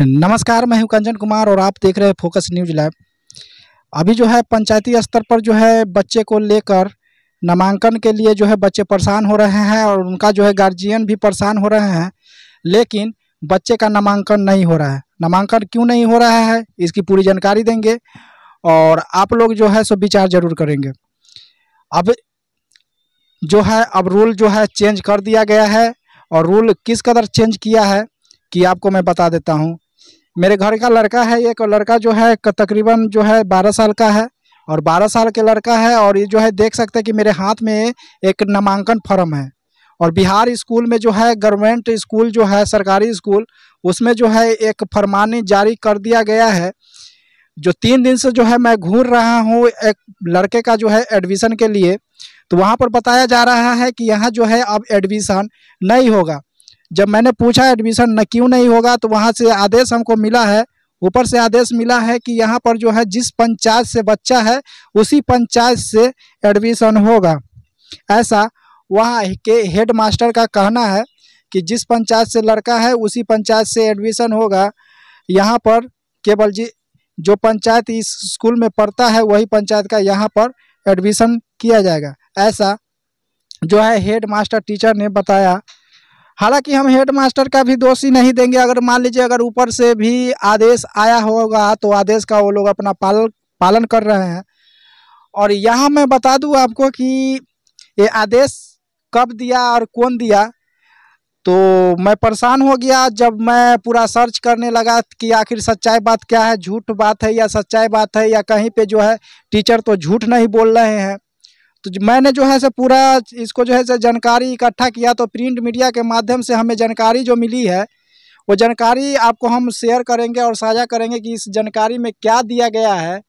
नमस्कार मैं हूं कंचन कुमार और आप देख रहे हैं फोकस न्यूज लैब अभी जो है पंचायती स्तर पर जो है बच्चे को लेकर नामांकन के लिए जो है बच्चे परेशान हो रहे हैं और उनका जो है गार्जियन भी परेशान हो रहे हैं लेकिन बच्चे का नामांकन नहीं हो रहा है नामांकन क्यों नहीं हो रहा है इसकी पूरी जानकारी देंगे और आप लोग जो है सो विचार जरूर करेंगे अब जो है अब रूल जो है चेंज कर दिया गया है और रूल किस कदर चेंज किया है कि आपको मैं बता देता हूँ मेरे घर का लड़का है एक लड़का जो है तकरीबन जो है बारह साल का है और बारह साल के लड़का है और ये जो है देख सकते हैं कि मेरे हाथ में एक नामांकन फॉर्म है और बिहार स्कूल में जो है गवर्नमेंट स्कूल जो है सरकारी स्कूल उसमें जो है एक फरमानी जारी कर दिया गया है जो तीन दिन से जो है मैं घूर रहा हूँ एक लड़के का जो है एडमिशन के लिए तो वहाँ पर बताया जा रहा है कि यहाँ जो है अब एडमिशन नहीं होगा जब मैंने पूछा एडमिशन न क्यों नहीं होगा तो वहाँ से आदेश हमको मिला है ऊपर से आदेश मिला है कि यहाँ पर जो है जिस पंचायत से बच्चा है उसी पंचायत से एडमिशन होगा ऐसा वहाँ के हेड मास्टर का कहना है कि जिस पंचायत से लड़का है उसी पंचायत से एडमिशन होगा यहाँ पर केवल जी जो पंचायत इस स्कूल में पढ़ता है वही पंचायत का यहाँ पर एडमिशन किया जाएगा ऐसा जो है हेड मास्टर टीचर ने बताया हालांकि हम हेडमास्टर का भी दोषी नहीं देंगे अगर मान लीजिए अगर ऊपर से भी आदेश आया होगा तो आदेश का वो लोग अपना पालन पालन कर रहे हैं और यहाँ मैं बता दूँ आपको कि ये आदेश कब दिया और कौन दिया तो मैं परेशान हो गया जब मैं पूरा सर्च करने लगा कि आखिर सच्चाई बात क्या है झूठ बात है या सच्चाई बात है या कहीं पे जो है टीचर तो झूठ नहीं बोल रहे हैं तो मैंने जो है से पूरा इसको जो है से जानकारी इकट्ठा किया तो प्रिंट मीडिया के माध्यम से हमें जानकारी जो मिली है वो जानकारी आपको हम शेयर करेंगे और साझा करेंगे कि इस जानकारी में क्या दिया गया है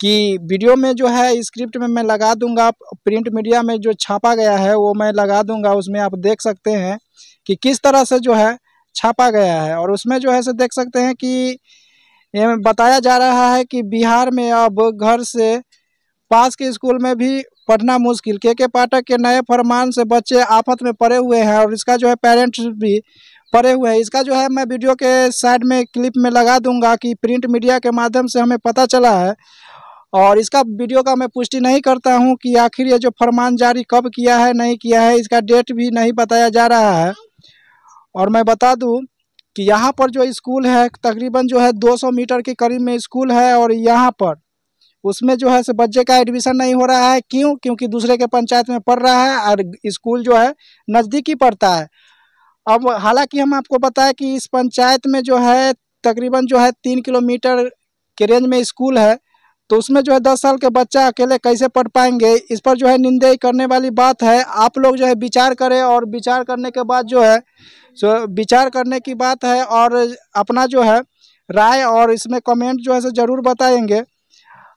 कि वीडियो में जो है स्क्रिप्ट में मैं लगा दूंगा प्रिंट मीडिया में जो छापा गया है वो मैं लगा दूंगा उसमें आप देख सकते हैं कि किस तरह से जो है छापा गया है और उसमें जो है से देख सकते हैं कि बताया जा रहा है कि बिहार में अब घर से पास के स्कूल में भी पढ़ना मुश्किल के के पाठक के नए फरमान से बच्चे आफत में पड़े हुए हैं और इसका जो है पेरेंट्स भी पड़े हुए हैं इसका जो है मैं वीडियो के साइड में क्लिप में लगा दूंगा कि प्रिंट मीडिया के माध्यम से हमें पता चला है और इसका वीडियो का मैं पुष्टि नहीं करता हूं कि आखिर ये जो फरमान जारी कब किया है नहीं किया है इसका डेट भी नहीं बताया जा रहा है और मैं बता दूँ कि यहाँ पर जो स्कूल है तकरीबन जो है दो मीटर के करीब में स्कूल है और यहाँ पर उसमें जो है से बच्चे का एडमिशन नहीं हो रहा है क्यों क्योंकि दूसरे के पंचायत में पढ़ रहा है और स्कूल जो है नज़दीक ही पड़ता है अब हालांकि हम आपको बताएं कि इस पंचायत में जो है तकरीबन जो है तीन किलोमीटर के रेंज में स्कूल है तो उसमें जो है दस साल के बच्चा अकेले कैसे पढ़ पाएंगे इस पर जो है निंदे करने वाली बात है आप लोग जो है विचार करें और विचार करने के बाद जो है सो विचार करने की बात है और अपना जो है राय और इसमें कमेंट जो है सो ज़रूर बताएंगे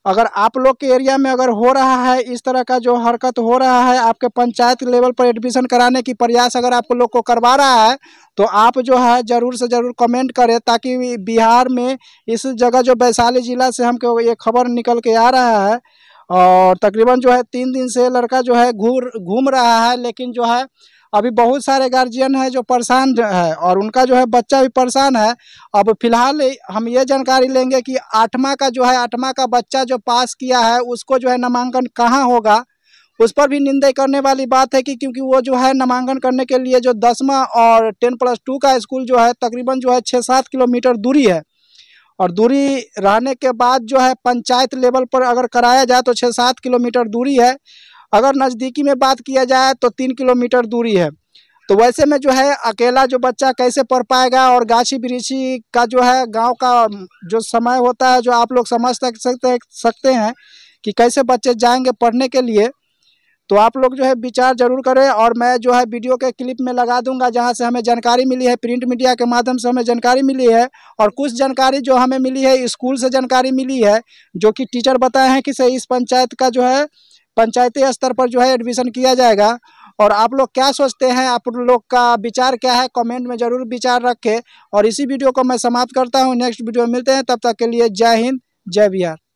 अगर आप लोग के एरिया में अगर हो रहा है इस तरह का जो हरकत हो रहा है आपके पंचायत लेवल पर एडमिशन कराने की प्रयास अगर आप लोग को करवा रहा है तो आप जो है ज़रूर से ज़रूर कमेंट करें ताकि बिहार में इस जगह जो वैशाली ज़िला से हमको ये खबर निकल के आ रहा है और तकरीबन जो है तीन दिन से लड़का जो है घूर घूम रहा है लेकिन जो है अभी बहुत सारे गार्जियन हैं जो परेशान है और उनका जो है बच्चा भी परेशान है अब फिलहाल हम ये जानकारी लेंगे कि आठवां का जो है आठवां का बच्चा जो पास किया है उसको जो है नामांकन कहाँ होगा उस पर भी निंदा करने वाली बात है कि क्योंकि वो जो है नामांकन करने के लिए जो दसवा और टेन प्लस टू का स्कूल जो है तकरीबन जो है छः सात किलोमीटर दूरी है और दूरी रहने के बाद जो है पंचायत लेवल पर अगर कराया जाए तो छः सात किलोमीटर दूरी है अगर नज़दीकी में बात किया जाए तो तीन किलोमीटर दूरी है तो वैसे में जो है अकेला जो बच्चा कैसे पढ़ पाएगा और गाछी बिरीछी का जो है गांव का जो समय होता है जो आप लोग समझ तक सकते सकते हैं कि कैसे बच्चे जाएंगे पढ़ने के लिए तो आप लोग जो है विचार जरूर करें और मैं जो है वीडियो के क्लिप में लगा दूंगा जहां से हमें जानकारी मिली है प्रिंट मीडिया के माध्यम से हमें जानकारी मिली है और कुछ जानकारी जो हमें मिली है स्कूल से जानकारी मिली है जो कि टीचर बताए हैं कि से इस पंचायत का जो है पंचायती स्तर पर जो है एडमिशन किया जाएगा और आप लोग क्या सोचते हैं आप लोग का विचार क्या है कमेंट में ज़रूर विचार रखें और इसी वीडियो को मैं समाप्त करता हूँ नेक्स्ट वीडियो मिलते हैं तब तक के लिए जय हिंद जय बिहार